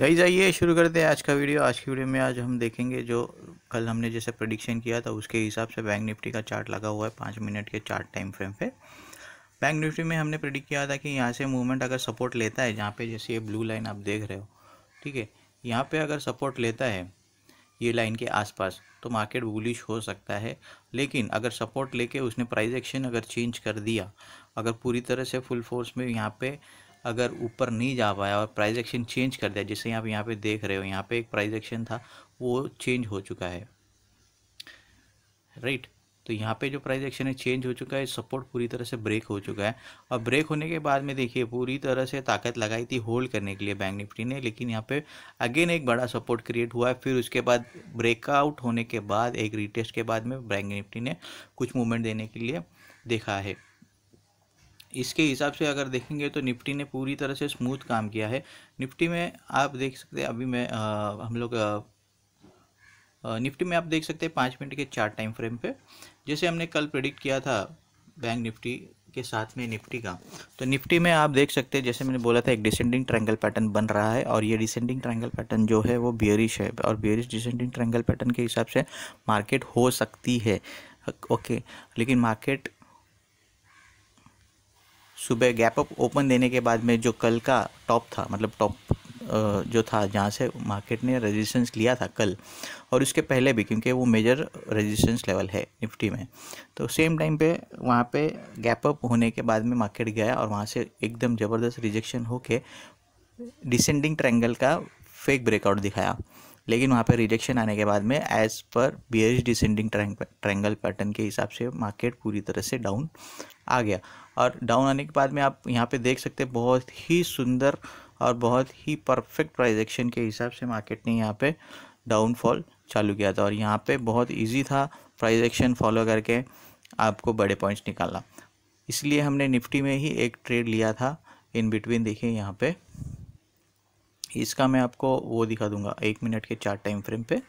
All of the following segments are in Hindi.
गई जाइए शुरू करते हैं आज का वीडियो आज की वीडियो में आज हम देखेंगे जो कल हमने जैसे प्रडिक्शन किया था उसके हिसाब से बैंक निफ्टी का चार्ट लगा हुआ है पाँच मिनट के चार्ट टाइम फ्रेम पे बैंक निफ्टी में हमने प्रडिक्ट किया था कि यहाँ से मूवमेंट अगर सपोर्ट लेता है जहाँ पे जैसे ये ब्लू लाइन आप देख रहे हो ठीक है यहाँ पर अगर सपोर्ट लेता है ये लाइन के आसपास तो मार्केट बुलिश हो सकता है लेकिन अगर सपोर्ट लेके उसने प्राइज एक्शन अगर चेंज कर दिया अगर पूरी तरह से फुल फोर्स में यहाँ पर अगर ऊपर नहीं जा पाया और प्राइस एक्शन चेंज कर दिया जैसे आप यहाँ पे देख रहे हो यहाँ पे एक प्राइस एक्शन था वो चेंज हो चुका है राइट तो यहाँ पे जो प्राइस एक्शन है चेंज हो चुका है सपोर्ट पूरी तरह से ब्रेक हो चुका है और ब्रेक होने के बाद में देखिए पूरी तरह से ताकत लगाई थी होल्ड करने के लिए बैंक निफ्टी ने लेकिन यहाँ पे अगेन एक बड़ा सपोर्ट क्रिएट हुआ है फिर उसके बाद ब्रेकआउट होने के बाद एक रिटेस्ट के बाद में बैंक निफ्टी ने कुछ मूवमेंट देने के लिए देखा है इसके हिसाब से अगर देखेंगे तो निफ्टी ने पूरी तरह से स्मूथ काम किया है निफ्टी में आप देख सकते हैं अभी मैं आ, हम लोग निफ्टी में आप देख सकते हैं पाँच मिनट के चार टाइम फ्रेम पे जैसे हमने कल प्रेडिक्ट किया था बैंक निफ्टी के साथ में निफ्टी का तो निफ्टी में आप देख सकते हैं जैसे मैंने बोला था एक डिसेंडिंग ट्रैंगल पैटर्न बन रहा है और ये डिसेंडिंग ट्रैंगल पैटर्न जो है वो बियरिश है और बियरिश डिसेंडिंग ट्रैंगल पैटर्न के हिसाब से मार्केट हो सकती है ओके लेकिन मार्केट सुबह गैप अप ओपन देने के बाद में जो कल का टॉप था मतलब टॉप जो था जहाँ से मार्केट ने रेजिस्टेंस लिया था कल और उसके पहले भी क्योंकि वो मेजर रेजिस्टेंस लेवल है निफ्टी में तो सेम टाइम पे वहाँ पे गैप अप होने के बाद में मार्केट गया और वहाँ से एकदम ज़बरदस्त रिजेक्शन होके डिसेंडिंग ट्रैंगल का फेक ब्रेकआउट दिखाया लेकिन वहाँ पर रिजेक्शन आने के बाद में as per bearish descending triangle pattern के हिसाब से मार्केट पूरी तरह से डाउन आ गया और डाउन आने के बाद में आप यहाँ पे देख सकते हैं बहुत ही सुंदर और बहुत ही परफेक्ट प्राइजेक्शन एक्शन के हिसाब से मार्केट ने यहाँ पे डाउनफॉल चालू किया था और यहाँ पे बहुत इजी था प्राइजेक्शन फॉलो करके आपको बड़े पॉइंट्स निकालना इसलिए हमने निफ्टी में ही एक ट्रेड लिया था इन बिटवीन देखिए यहाँ पर इसका मैं आपको वो दिखा दूंगा एक मिनट के चार टाइम फ्रेम पे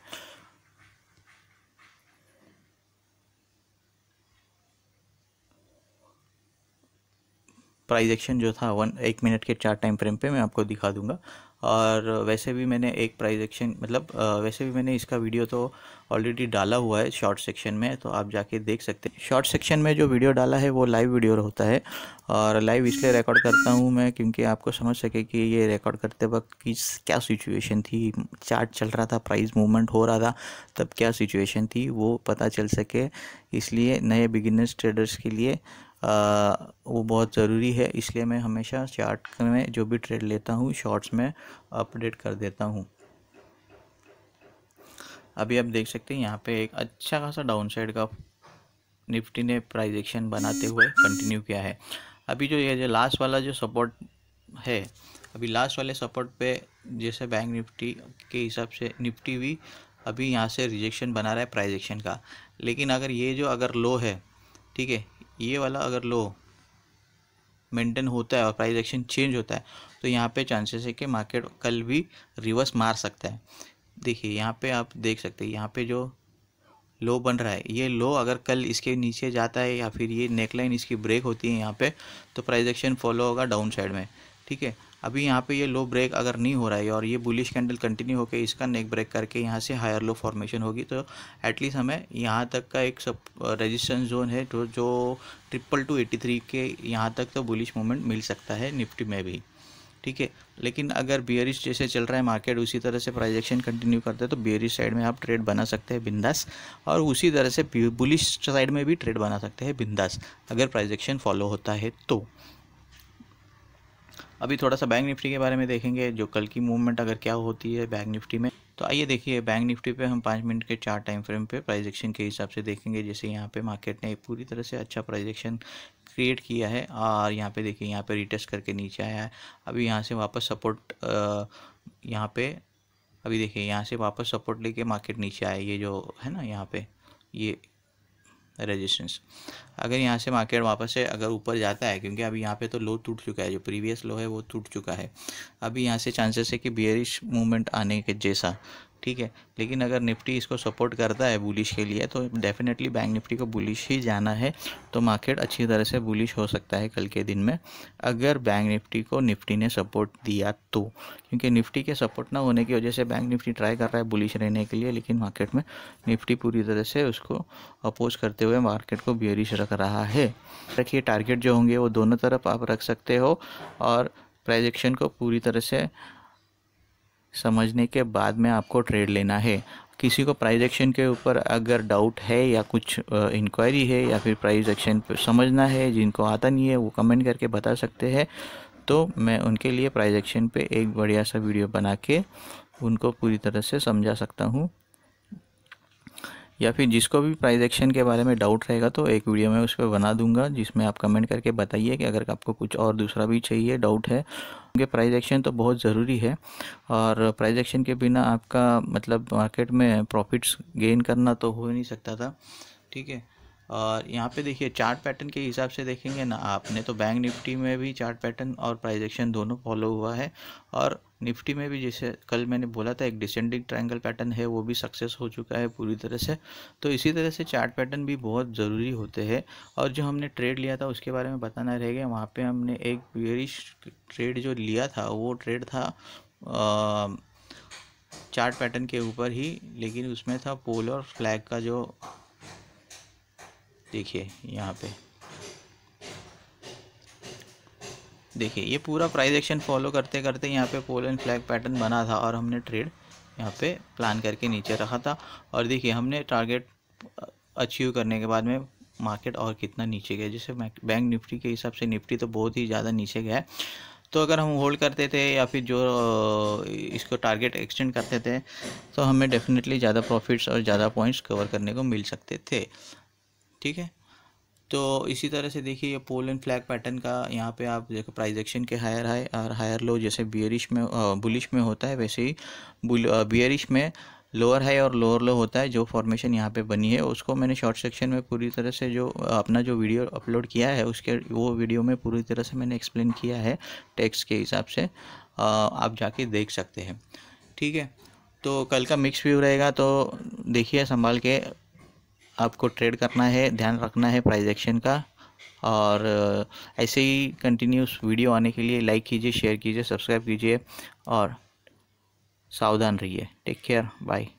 प्राइज एक्शन जो था वन एक मिनट के चार टाइम फ्रेम पे मैं आपको दिखा दूंगा और वैसे भी मैंने एक प्राइज एक्शन मतलब वैसे भी मैंने इसका वीडियो तो ऑलरेडी डाला हुआ है शॉर्ट सेक्शन में तो आप जाके देख सकते हैं शॉर्ट सेक्शन में जो वीडियो डाला है वो लाइव वीडियो होता है और लाइव इसलिए रिकॉर्ड करता हूँ मैं क्योंकि आपको समझ सके कि ये रिकॉर्ड करते वक्त किस क्या सिचुएशन थी चार्ट चल रहा था प्राइस मूवमेंट हो रहा था तब क्या सिचुएशन थी वो पता चल सके इसलिए नए बिगिनर्स ट्रेडर्स के लिए आ, वो बहुत ज़रूरी है इसलिए मैं हमेशा चार्ट में जो भी ट्रेड लेता हूँ शॉर्ट्स में अपडेट कर देता हूँ अभी आप देख सकते हैं यहाँ पे एक अच्छा खासा डाउनसाइड का निफ्टी ने प्राइज एक्शन बनाते हुए कंटिन्यू किया है अभी जो ये जो लास्ट वाला जो सपोर्ट है अभी लास्ट वाले सपोर्ट पे जैसे बैंक निफ्टी के हिसाब से निफ्टी भी अभी यहाँ से रिजेक्शन बना रहा है प्राइज एक्शन का लेकिन अगर ये जो अगर लो है ठीक है ये वाला अगर लो मेंटेन होता है और प्राइस एक्शन चेंज होता है तो यहाँ पे चांसेस है कि मार्केट कल भी रिवर्स मार सकता है देखिए यहाँ पे आप देख सकते हैं यहाँ पे जो लो बन रहा है ये लो अगर कल इसके नीचे जाता है या फिर ये नेकलाइन इसकी ब्रेक होती है यहाँ पे तो प्राइस एक्शन फॉलो होगा डाउन साइड में ठीक है अभी यहाँ पे ये लो ब्रेक अगर नहीं हो रहा है और ये बुलिश कैंडल कंटिन्यू होकर इसका नेक ब्रेक करके यहाँ से हायर लो फॉर्मेशन होगी तो एटलीस्ट हमें यहाँ तक का एक सब रेजिस्टेंस जोन है तो जो ट्रिपल टू एटी थ्री के यहाँ तक तो बुलिश मूवमेंट मिल सकता है निफ्टी में भी ठीक है लेकिन अगर बियरिश जैसे चल रहा है मार्केट उसी तरह से प्राइजेक्शन कंटिन्यू करता है तो बियरिश साइड में आप ट्रेड बना सकते हैं बिंदास और उसी तरह से बुलिश साइड में भी ट्रेड बना सकते हैं बिंदास अगर प्राइजेक्शन फॉलो होता है तो अभी थोड़ा सा बैंक निफ्टी के बारे में देखेंगे जो कल की मूवमेंट अगर क्या होती है बैंक निफ्टी में तो आइए देखिए बैंक निफ्टी पे हम पाँच मिनट के चार टाइम फ्रेम पे प्राइजेक्शन एक्शन के हिसाब से देखेंगे जैसे यहाँ पे मार्केट ने पूरी तरह से अच्छा प्राइजेक्शन एक्शन क्रिएट किया है और यहाँ पे देखिए यहाँ पे रिटेस्ट करके नीचे आया है अभी यहाँ से वापस सपोर्ट यहाँ पे अभी देखिए यहाँ से वापस सपोर्ट लेके मार्केट नीचे आया ये जो है ना यहाँ पे ये रेजिस्टेंस अगर यहाँ से मार्केट वापस से अगर ऊपर जाता है क्योंकि अभी यहाँ पे तो लो टूट चुका है जो प्रीवियस लो है वो टूट चुका है अभी यहाँ से चांसेस है कि बियरिश मूवमेंट आने के जैसा ठीक है लेकिन अगर निफ्टी इसको सपोर्ट करता है बुलिश के लिए तो डेफिनेटली बैंक निफ्टी को बुलिश ही जाना है तो मार्केट अच्छी तरह से बुलिश हो सकता है कल के दिन में अगर बैंक निफ्टी को निफ्टी ने सपोर्ट दिया तो क्योंकि निफ्टी के सपोर्ट ना होने की वजह से बैंक निफ्टी ट्राई कर रहा है बुलिश रहने के लिए लेकिन मार्केट में निफ्टी पूरी तरह से उसको अपोज करते हुए मार्केट को बियरिश रख रहा है रखिए टारगेट जो होंगे वो दोनों तरफ आप रख सकते हो और प्राइजेक्शन को पूरी तरह से समझने के बाद में आपको ट्रेड लेना है किसी को प्राइस एक्शन के ऊपर अगर डाउट है या कुछ इंक्वायरी है या फिर प्राइस एक्शन समझना है जिनको आता नहीं है वो कमेंट करके बता सकते हैं तो मैं उनके लिए प्राइस एक्शन पे एक बढ़िया सा वीडियो बना के उनको पूरी तरह से समझा सकता हूँ या फिर जिसको भी प्राइस एक्शन के बारे में डाउट रहेगा तो एक वीडियो मैं उस पर बना दूंगा जिसमें आप कमेंट करके बताइए कि अगर आपको कुछ और दूसरा भी चाहिए डाउट है क्योंकि प्राइस एक्शन तो बहुत ज़रूरी है और प्राइस एक्शन के बिना आपका मतलब मार्केट में प्रॉफिट्स गेन करना तो हो ही नहीं सकता था ठीक है और यहाँ पे देखिए चार्ट पैटर्न के हिसाब से देखेंगे ना आपने तो बैंक निफ्टी में भी चार्ट पैटर्न और प्राइजेक्शन दोनों फॉलो हुआ है और निफ्टी में भी जैसे कल मैंने बोला था एक डिसेंडिंग ट्रायंगल पैटर्न है वो भी सक्सेस हो चुका है पूरी तरह से तो इसी तरह से चार्ट पैटर्न भी बहुत ज़रूरी होते हैं और जो हमने ट्रेड लिया था उसके बारे में बताना रह गया वहाँ पर हमने एक वेरिश ट्रेड जो लिया था वो ट्रेड था आ, चार्ट पैटर्न के ऊपर ही लेकिन उसमें था पोल और फ्लैग का जो देखिए यहाँ पे देखिए ये पूरा प्राइस एक्शन फॉलो करते करते यहाँ पे पोल एंड फ्लैग पैटर्न बना था और हमने ट्रेड यहाँ पे प्लान करके नीचे रखा था और देखिए हमने टारगेट अचीव करने के बाद में मार्केट और कितना नीचे गया जैसे बैंक निफ्टी के हिसाब से निफ्टी तो बहुत ही ज़्यादा नीचे गया है तो अगर हम होल्ड करते थे या फिर जो इसको टारगेट एक्सटेंड करते थे तो हमें डेफिनेटली ज़्यादा प्रॉफिट्स और ज़्यादा पॉइंट्स कवर करने को मिल सकते थे ठीक है तो इसी तरह से देखिए ये पोल एंड फ्लैग पैटर्न का यहाँ पे आप देखो प्राइस एक्शन के हायर हाई और हायर लो जैसे बियरिश में बुलिश में होता है वैसे ही बियरिश में लोअर हाई और लोअर लो होता है जो फॉर्मेशन यहाँ पे बनी है उसको मैंने शॉर्ट सेक्शन में पूरी तरह से जो अपना जो वीडियो अपलोड किया है उसके वो वीडियो में पूरी तरह से मैंने एक्सप्लेन किया है टेक्स के हिसाब से आप जाके देख सकते हैं ठीक है तो कल का मिक्स व्यू रहेगा तो देखिए संभाल के आपको ट्रेड करना है ध्यान रखना है प्राइज एक्शन का और ऐसे ही कंटिन्यूस वीडियो आने के लिए लाइक कीजिए शेयर कीजिए सब्सक्राइब कीजिए और सावधान रहिए टेक केयर बाय